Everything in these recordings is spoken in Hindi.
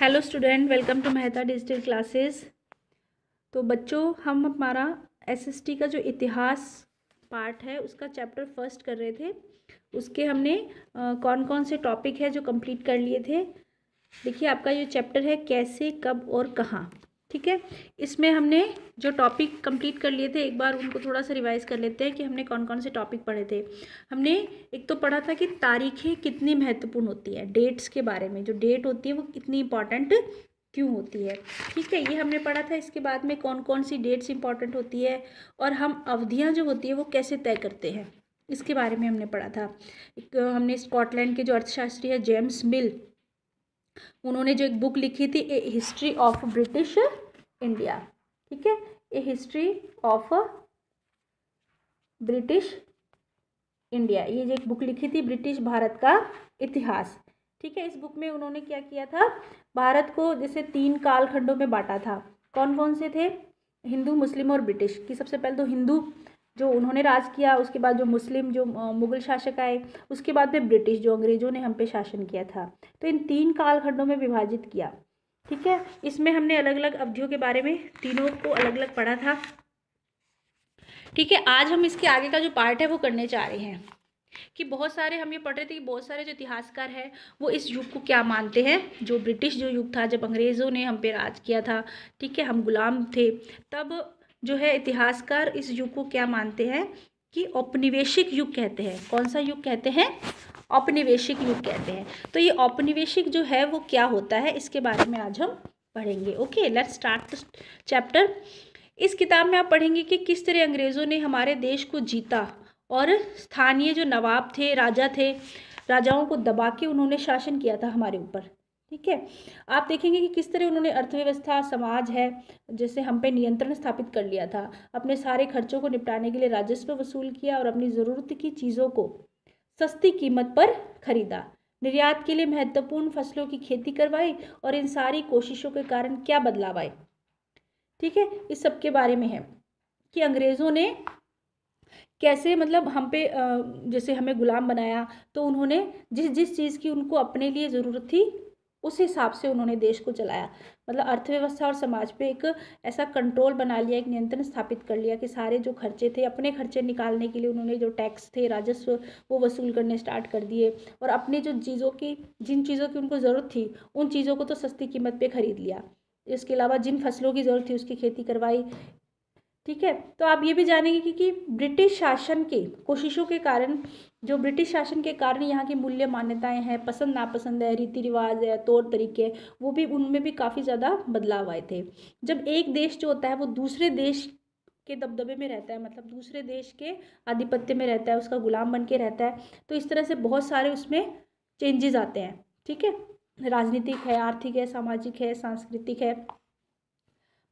hello student welcome to Mehta digital classes तो बच्चों हम हमारा एसएसटी का जो इतिहास पार्ट है उसका चैप्टर फर्स्ट कर रहे थे उसके हमने आ, कौन कौन से टॉपिक है जो कंप्लीट कर लिए थे देखिए आपका ये चैप्टर है कैसे कब और कहाँ ठीक है इसमें हमने जो टॉपिक कंप्लीट कर लिए थे एक बार उनको थोड़ा सा रिवाइज कर लेते हैं कि हमने कौन कौन से टॉपिक पढ़े थे हमने एक तो पढ़ा था कि तारीखें कितनी महत्वपूर्ण होती है डेट्स के बारे में जो डेट होती है वो कितनी इंपॉर्टेंट क्यों होती है ठीक है ये हमने पढ़ा था इसके बाद में कौन कौन सी डेट्स इंपॉर्टेंट होती है और हम अवधियाँ जो होती है वो कैसे तय करते हैं इसके बारे में हमने पढ़ा था एक हमने स्कॉटलैंड के जो अर्थशास्त्री है जेम्स मिल उन्होंने जो एक बुक लिखी थी a history of British India ठीक है a history of British India ये जो एक बुक लिखी थी ब्रिटिश भारत का इतिहास ठीक है इस बुक में उन्होंने क्या किया था भारत को जैसे तीन कालखंडों में बांटा था कौन कौन से थे हिंदू मुस्लिम और ब्रिटिश की सबसे पहले तो हिंदू जो उन्होंने राज किया उसके बाद जो मुस्लिम जो मुग़ल शासक आए उसके बाद में ब्रिटिश जो अंग्रेज़ों ने हम पे शासन किया था तो इन तीन कालखंडों में विभाजित किया ठीक है इसमें हमने अलग अलग अवधियों के बारे में तीनों को अलग अलग पढ़ा था ठीक है आज हम इसके आगे का जो पार्ट है वो करने जा रहे हैं कि बहुत सारे हम ये पढ़ रहे थे कि बहुत सारे जो इतिहासकार हैं वो इस युग को क्या मानते हैं जो ब्रिटिश जो युग था जब अंग्रेज़ों ने हम पे राज किया था ठीक है हम गुलाम थे तब जो है इतिहासकार इस युग को क्या मानते हैं कि औपनिवेशिक युग कहते हैं कौन सा युग कहते हैं औपनिवेशिक युग कहते हैं तो ये औपनिवेशिक जो है वो क्या होता है इसके बारे में आज हम पढ़ेंगे ओके लेट्स स्टार्ट चैप्टर इस किताब में आप पढ़ेंगे कि किस तरह अंग्रेज़ों ने हमारे देश को जीता और स्थानीय जो नवाब थे राजा थे राजाओं को दबा के उन्होंने शासन किया था हमारे ऊपर ठीक है आप देखेंगे कि किस तरह उन्होंने अर्थव्यवस्था समाज है जैसे हम पे नियंत्रण स्थापित कर लिया था अपने सारे खर्चों को निपटाने के लिए राजस्व वसूल किया और अपनी ज़रूरत की चीज़ों को सस्ती कीमत पर खरीदा निर्यात के लिए महत्वपूर्ण फसलों की खेती करवाई और इन सारी कोशिशों के कारण क्या बदलाव आए ठीक है इस सब के बारे में है कि अंग्रेज़ों ने कैसे मतलब हम पे जैसे हमें गुलाम बनाया तो उन्होंने जिस जिस चीज़ की उनको अपने लिए ज़रूरत थी उस हिसाब से उन्होंने देश को चलाया मतलब अर्थव्यवस्था और समाज पे एक ऐसा कंट्रोल बना लिया एक नियंत्रण स्थापित कर लिया कि सारे जो खर्चे थे अपने खर्चे निकालने के लिए उन्होंने जो टैक्स थे राजस्व वो वसूल करने स्टार्ट कर दिए और अपने जो चीज़ों की जिन चीज़ों की उनको ज़रूरत थी उन चीज़ों को तो सस्ती कीमत पर ख़रीद लिया इसके अलावा जिन फसलों की ज़रूरत थी उसकी खेती करवाई ठीक है तो आप ये भी जानेंगे कि, कि ब्रिटिश शासन के कोशिशों के कारण जो ब्रिटिश शासन के कारण यहाँ की मूल्य मान्यताएं हैं पसंद नापसंद है रीति रिवाज है तौर तरीके वो भी उनमें भी काफ़ी ज़्यादा बदलाव आए थे जब एक देश जो होता है वो दूसरे देश के दबदबे में रहता है मतलब दूसरे देश के आधिपत्य में रहता है उसका गुलाम बन के रहता है तो इस तरह से बहुत सारे उसमें चेंजेस आते हैं ठीक है राजनीतिक है आर्थिक है सामाजिक है सांस्कृतिक है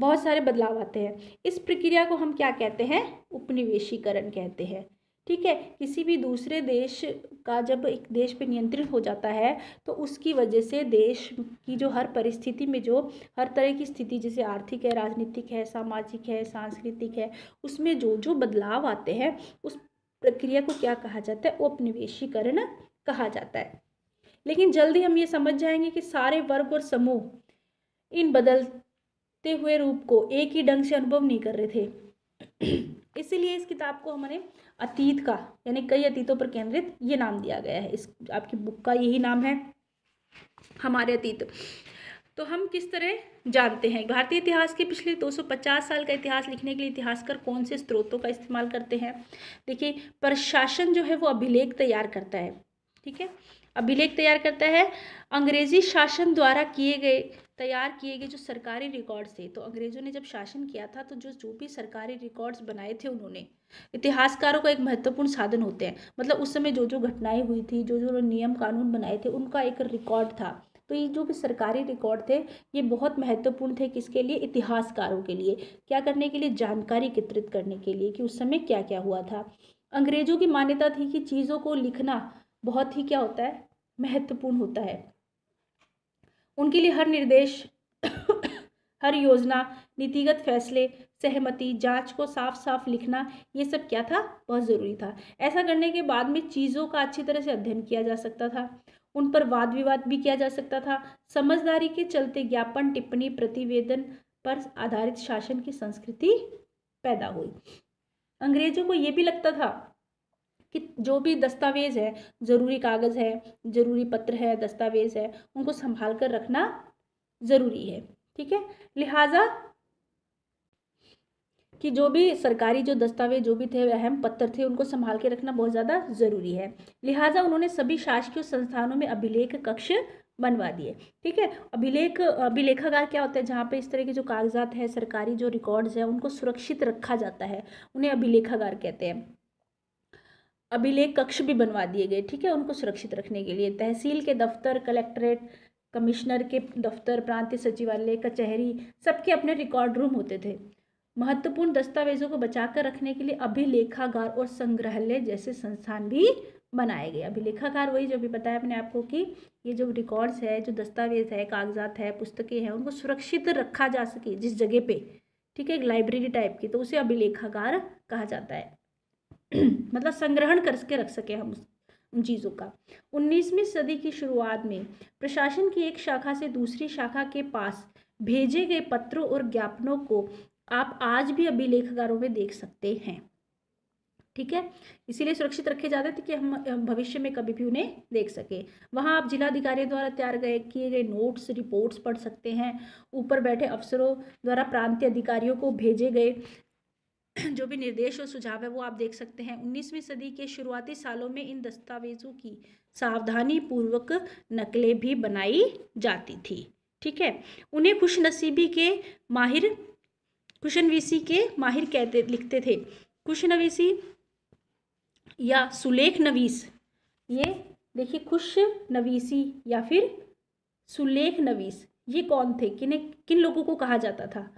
बहुत सारे बदलाव आते हैं इस प्रक्रिया को हम क्या कहते हैं उपनिवेशीकरण कहते हैं ठीक है किसी भी दूसरे देश का जब एक देश पे नियंत्रण हो जाता है तो उसकी वजह से देश की जो हर परिस्थिति में जो हर तरह की स्थिति जैसे आर्थिक है राजनीतिक है सामाजिक है सांस्कृतिक है उसमें जो जो बदलाव आते हैं उस प्रक्रिया को क्या कहा जाता है उपनिवेशीकरण कहा जाता है लेकिन जल्दी हम ये समझ जाएंगे कि सारे वर्ग और समूह इन बदलते हुए रूप को एक ही ढंग से अनुभव नहीं कर रहे थे इसीलिए इस किताब को हमारे अतीत का यानी कई अतीतों पर केंद्रित ये नाम दिया गया है इस आपकी बुक का यही नाम है हमारे अतीत तो हम किस तरह जानते हैं भारतीय इतिहास के पिछले 250 साल का इतिहास लिखने के लिए इतिहासकार कौन से स्रोतों का इस्तेमाल करते हैं देखिए प्रशासन जो है वो अभिलेख तैयार करता है ठीक है अभिलेख तैयार करता है अंग्रेजी शासन द्वारा किए गए तैयार किए गए जो सरकारी रिकॉर्ड्स थे तो अंग्रेज़ों ने जब शासन किया था तो जो जो भी सरकारी रिकॉर्ड्स बनाए थे उन्होंने इतिहासकारों का एक महत्वपूर्ण साधन होते हैं मतलब उस समय जो जो घटनाएं हुई थी जो जो नियम कानून बनाए थे उनका एक रिकॉर्ड था तो ये जो भी सरकारी रिकॉर्ड थे ये बहुत महत्वपूर्ण थे किसके लिए इतिहासकारों के लिए क्या करने के लिए जानकारी एकत्रित करने के लिए कि उस समय क्या क्या हुआ था अंग्रेज़ों की मान्यता थी कि चीज़ों को लिखना बहुत ही क्या होता है महत्वपूर्ण होता है उनके लिए हर निर्देश हर योजना नीतिगत फैसले सहमति जांच को साफ साफ लिखना ये सब क्या था बहुत ज़रूरी था ऐसा करने के बाद में चीज़ों का अच्छी तरह से अध्ययन किया जा सकता था उन पर वाद विवाद भी किया जा सकता था समझदारी के चलते ज्ञापन टिप्पणी प्रतिवेदन पर आधारित शासन की संस्कृति पैदा हुई अंग्रेजों को ये भी लगता था कि जो भी दस्तावेज़ है ज़रूरी कागज़ है ज़रूरी पत्र है दस्तावेज़ है उनको संभाल कर रखना ज़रूरी है ठीक है लिहाजा कि जो भी सरकारी जो दस्तावेज जो भी थे अहम पत्थर थे उनको संभाल के रखना बहुत ज़्यादा ज़रूरी है लिहाजा उन्होंने सभी शासकीय संस्थानों में अभिलेख कक्ष बनवा दिए ठीक है अभिलेख अभिलेखागार क्या होता है जहाँ पे इस तरह के जो कागजात है सरकारी जो रिकॉर्ड्स हैं उनको सुरक्षित रखा जाता है उन्हें अभिलेखागार कहते हैं अभिलेख कक्ष भी बनवा दिए गए ठीक है उनको सुरक्षित रखने के लिए तहसील के दफ्तर कलेक्ट्रेट कमिश्नर के दफ्तर प्रांतीय सचिवालय कचहरी सबके अपने रिकॉर्ड रूम होते थे महत्वपूर्ण दस्तावेजों को बचाकर रखने के लिए अभिलेखागार और संग्रहालय जैसे संस्थान भी बनाए गए अभिलेखागार वही जो भी बताया अपने आपको कि ये जो रिकॉर्ड्स है जो दस्तावेज है कागजात है पुस्तकें हैं उनको सुरक्षित रखा जा सके जिस जगह पे ठीक है एक लाइब्रेरी टाइप की तो उसे अभिलेखागार कहा जाता है मतलब संग्रहण करके रख सके हम उन चीज़ों का उन्नीसवीं सदी की शुरुआत में प्रशासन की एक शाखा से दूसरी शाखा के पास भेजे गए पत्रों और ज्ञापनों को आप आज भी अभिलेखगारों में देख सकते हैं ठीक है इसीलिए सुरक्षित रखे जाते थे कि हम भविष्य में कभी भी उन्हें देख सके वहाँ आप जिलाधिकारियों द्वारा तैयार गए किए गए नोट्स रिपोर्ट्स पढ़ सकते हैं ऊपर बैठे अफसरों द्वारा प्रांतीय अधिकारियों को भेजे गए जो भी निर्देश और सुझाव है वो आप देख सकते हैं उन्नीसवीं सदी के शुरुआती सालों में इन दस्तावेज़ों की सावधानी पूर्वक नकलें भी बनाई जाती थी ठीक है उन्हें खुश नसीबी के माहिर खुशनवीसी के माहिर कहते लिखते थे खुशनवीसी या सुलेख नवीस ये देखिए खुश नवीसी या फिर सुलेख नवीस ये कौन थे किन्हें किन लोगों को कहा जाता था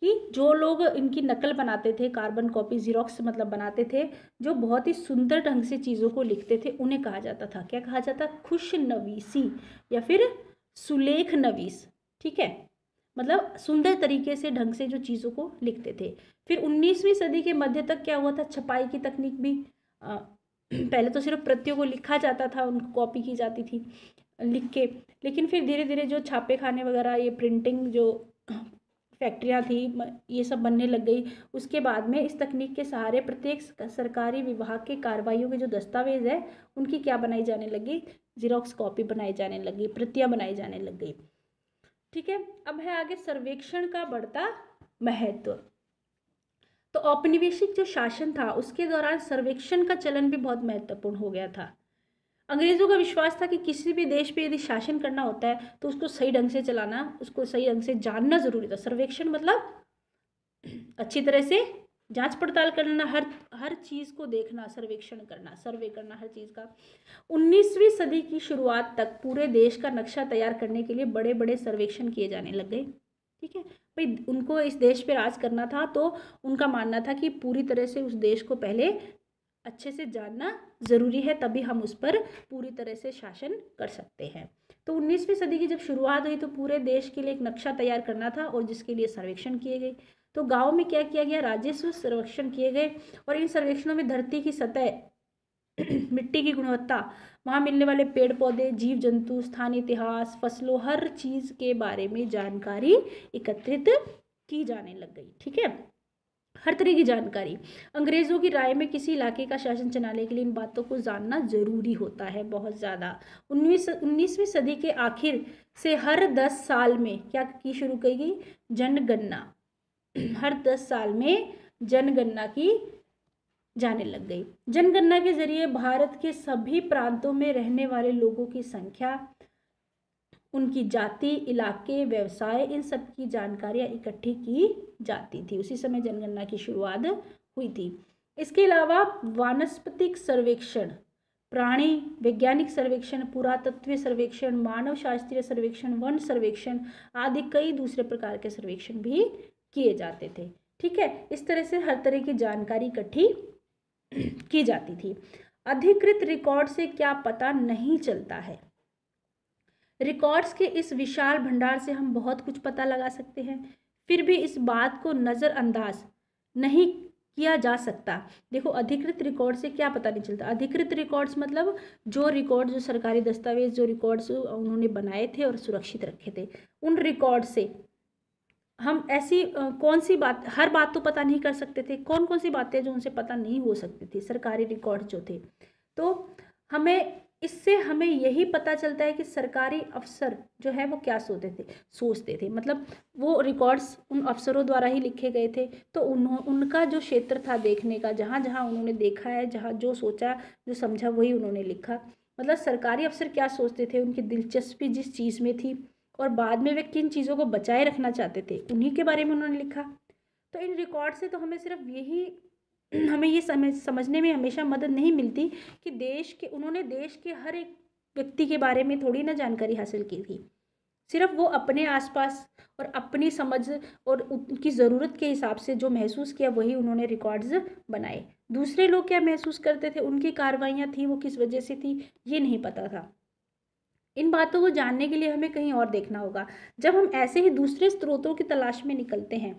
कि जो लोग इनकी नकल बनाते थे कार्बन कॉपी जीरोक्स मतलब बनाते थे जो बहुत ही सुंदर ढंग से चीज़ों को लिखते थे उन्हें कहा जाता था क्या कहा जाता खुश नवीसी या फिर सुलेख नवीस ठीक है मतलब सुंदर तरीके से ढंग से जो चीज़ों को लिखते थे फिर 19वीं सदी के मध्य तक क्या हुआ था छपाई की तकनीक भी आ, पहले तो सिर्फ प्रत्यु को लिखा जाता था उनको कॉपी की जाती थी लिख के लेकिन फिर धीरे धीरे जो छापे खाने वगैरह ये प्रिंटिंग जो फैक्ट्रियाँ थी ये सब बनने लग गई उसके बाद में इस तकनीक के सहारे प्रत्येक सरकारी विभाग के कार्रवाइयों के जो दस्तावेज है उनकी क्या बनाई जाने लगी जीरोक्स कॉपी बनाई जाने लगी प्रतियाँ बनाई जाने लग गई ठीक है अब है आगे सर्वेक्षण का बढ़ता महत्व तो औपनिवेशिक जो शासन था उसके दौरान सर्वेक्षण का चलन भी बहुत महत्वपूर्ण हो गया था अंग्रेज़ों का विश्वास था कि किसी भी देश पे यदि शासन करना होता है तो उसको सही ढंग से चलाना उसको सही ढंग से जानना ज़रूरी था सर्वेक्षण मतलब अच्छी तरह से जांच पड़ताल करना हर हर चीज़ को देखना सर्वेक्षण करना सर्वे करना हर चीज़ का उन्नीसवीं सदी की शुरुआत तक पूरे देश का नक्शा तैयार करने के लिए बड़े बड़े सर्वेक्षण किए जाने लग गए ठीक है भाई उनको इस देश पे राज करना था तो उनका मानना था कि पूरी तरह से उस देश को पहले अच्छे से जानना ज़रूरी है तभी हम उस पर पूरी तरह से शासन कर सकते हैं तो उन्नीसवीं सदी की जब शुरुआत हुई तो पूरे देश के लिए एक नक्शा तैयार करना था और जिसके लिए सर्वेक्षण किए गए तो गाँव में क्या किया गया राजस्व सर्वेक्षण किए गए और इन सर्वेक्षणों में धरती की सतह मिट्टी की गुणवत्ता वहाँ मिलने वाले पेड़ पौधे जीव जंतु स्थानीय इतिहास फसलों हर चीज़ के बारे में जानकारी एकत्रित की जाने लग गई ठीक है हर तरह की जानकारी अंग्रेज़ों की राय में किसी इलाके का शासन चलाने के लिए इन बातों को जानना ज़रूरी होता है बहुत ज़्यादा उन्नीस उन्नीसवीं सदी के आखिर से हर दस साल में क्या की शुरू की गई जनगणना हर दस साल में जनगणना की जाने लग गई जनगणना के जरिए भारत के सभी प्रांतों में रहने वाले लोगों की संख्या उनकी जाति इलाके व्यवसाय इन सब की जानकारियाँ इकट्ठी की जाती थी उसी समय जनगणना की शुरुआत हुई थी इसके अलावा वानस्पतिक सर्वेक्षण प्राणी वैज्ञानिक सर्वेक्षण पुरातत्व सर्वेक्षण मानव शास्त्रीय सर्वेक्षण वन सर्वेक्षण आदि कई दूसरे प्रकार के सर्वेक्षण भी किए जाते थे ठीक है इस तरह से हर तरह की जानकारी इकट्ठी की जाती थी अधिकृत रिकॉर्ड से क्या पता नहीं चलता है रिकॉर्ड्स के इस विशाल भंडार से हम बहुत कुछ पता लगा सकते हैं फिर भी इस बात को नज़रअंदाज नहीं किया जा सकता देखो अधिकृत रिकॉर्ड से क्या पता नहीं चलता अधिकृत रिकॉर्ड्स मतलब जो रिकॉर्ड जो सरकारी दस्तावेज जो रिकॉर्ड्स उन्होंने बनाए थे और सुरक्षित रखे थे उन रिकॉर्ड से हम ऐसी कौन सी बात हर बात तो पता नहीं कर सकते थे कौन कौन सी बातें जो उनसे पता नहीं हो सकती थी सरकारी रिकॉर्ड जो थे तो हमें इससे हमें यही पता चलता है कि सरकारी अफसर जो है वो क्या सोचते थे सोचते थे मतलब वो रिकॉर्ड्स उन अफसरों द्वारा ही लिखे गए थे तो उन्हों उनका जो क्षेत्र था देखने का जहाँ जहाँ उन्होंने देखा है जहाँ जो सोचा जो समझा वही उन्होंने लिखा मतलब सरकारी अफसर क्या सोचते थे उनकी दिलचस्पी जिस चीज़ में थी और बाद में वे किन चीज़ों को बचाए रखना चाहते थे उन्हीं के बारे में उन्होंने लिखा तो इन रिकॉर्ड से तो हमें सिर्फ यही हमें ये समझ समझने में हमेशा मदद नहीं मिलती कि देश के उन्होंने देश के हर एक व्यक्ति के बारे में थोड़ी ना जानकारी हासिल की थी सिर्फ वो अपने आसपास और अपनी समझ और उनकी ज़रूरत के हिसाब से जो महसूस किया वही उन्होंने रिकॉर्ड्स बनाए दूसरे लोग क्या महसूस करते थे उनकी कार्रवाइयाँ थी वो किस वजह से थी ये नहीं पता था इन बातों को जानने के लिए हमें कहीं और देखना होगा जब हम ऐसे ही दूसरे स्रोतों की तलाश में निकलते हैं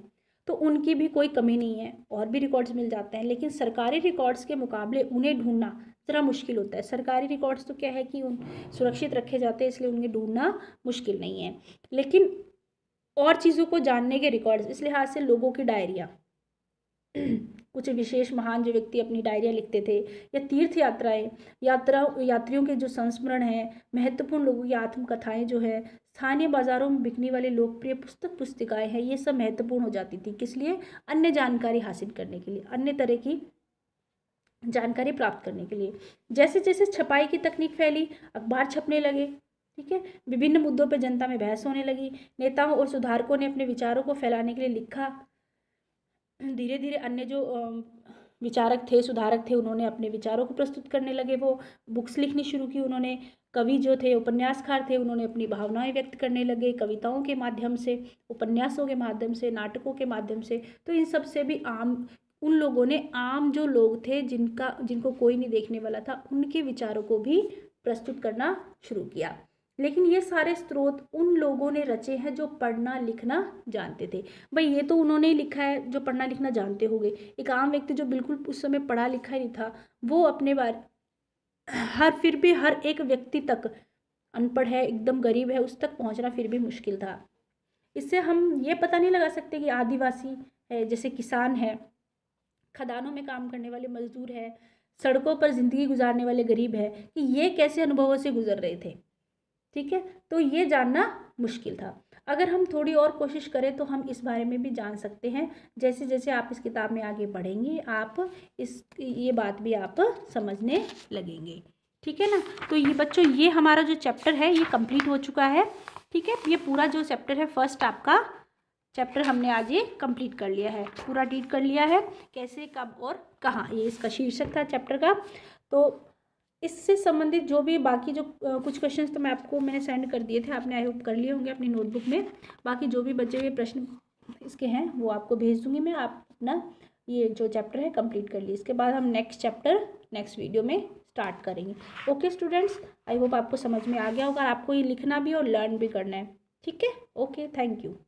तो उनकी भी कोई कमी नहीं है और भी रिकॉर्ड्स मिल जाते हैं लेकिन सरकारी रिकॉर्ड्स के मुकाबले उन्हें ढूंढना ज़रा मुश्किल होता है सरकारी रिकॉर्ड्स तो क्या है कि उन सुरक्षित रखे जाते हैं इसलिए उन्हें ढूंढना मुश्किल नहीं है लेकिन और चीज़ों को जानने के रिकॉर्ड्स इस लिहाज से लोगों की डायरिया कुछ विशेष महान जो व्यक्ति अपनी डायरियाँ लिखते थे या तीर्थ यात्राएं यात्रा यात्रियों के जो संस्मरण हैं महत्वपूर्ण लोगों की आत्मकथाएं जो है स्थानीय बाजारों में बिकने वाले लोकप्रिय पुस्तक पुस्तिकाएं हैं ये सब महत्वपूर्ण हो जाती थी किस लिए अन्य जानकारी हासिल करने के लिए अन्य तरह की जानकारी प्राप्त करने के लिए जैसे जैसे छपाई की तकनीक फैली अखबार छपने लगे ठीक है विभिन्न मुद्दों पर जनता में बहस होने लगी नेताओं और सुधारकों ने अपने विचारों को फैलाने के लिए लिखा धीरे धीरे अन्य जो विचारक थे सुधारक थे उन्होंने अपने विचारों को प्रस्तुत करने लगे वो बुक्स लिखनी शुरू की उन्होंने कवि जो थे उपन्यासकार थे उन्होंने अपनी भावनाएं व्यक्त करने लगे कविताओं के माध्यम से उपन्यासों के माध्यम से नाटकों के माध्यम से तो इन सब से भी आम उन लोगों ने आम जो लोग थे जिनका जिनको कोई नहीं देखने वाला था उनके विचारों को भी प्रस्तुत करना शुरू किया लेकिन ये सारे स्रोत उन लोगों ने रचे हैं जो पढ़ना लिखना जानते थे भाई ये तो उन्होंने लिखा है जो पढ़ना लिखना जानते होंगे एक आम व्यक्ति जो बिल्कुल उस समय पढ़ा लिखा ही नहीं था वो अपने बार हर फिर भी हर एक व्यक्ति तक अनपढ़ है एकदम गरीब है उस तक पहुंचना फिर भी मुश्किल था इससे हम ये पता नहीं लगा सकते कि आदिवासी है जैसे किसान है खदानों में काम करने वाले मजदूर है सड़कों पर ज़िंदगी गुजारने वाले गरीब है कि ये कैसे अनुभवों से गुजर रहे थे ठीक है तो ये जानना मुश्किल था अगर हम थोड़ी और कोशिश करें तो हम इस बारे में भी जान सकते हैं जैसे जैसे आप इस किताब में आगे बढ़ेंगे आप इस ये बात भी आप समझने लगेंगे ठीक है ना तो ये बच्चों ये हमारा जो चैप्टर है ये कंप्लीट हो चुका है ठीक है ये पूरा जो चैप्टर है फर्स्ट आपका चैप्टर हमने आज ये कंप्लीट कर लिया है पूरा डीड कर लिया है कैसे कब और कहाँ ये इसका शीर्षक था चैप्टर का तो इससे संबंधित जो भी बाकी जो कुछ क्वेश्चन तो मैं आपको मैंने सेंड कर दिए थे आपने आई होप कर लिए होंगे अपनी नोटबुक में बाकी जो भी बचे हुए प्रश्न इसके हैं वो आपको भेज दूंगी मैं आप अपना ये जो चैप्टर है कंप्लीट कर लिए इसके बाद हम नेक्स्ट चैप्टर नेक्स्ट वीडियो में स्टार्ट करेंगे ओके स्टूडेंट्स आई होप आपको समझ में आ गया होगा आपको ये लिखना भी और लर्न भी करना है ठीक है ओके थैंक यू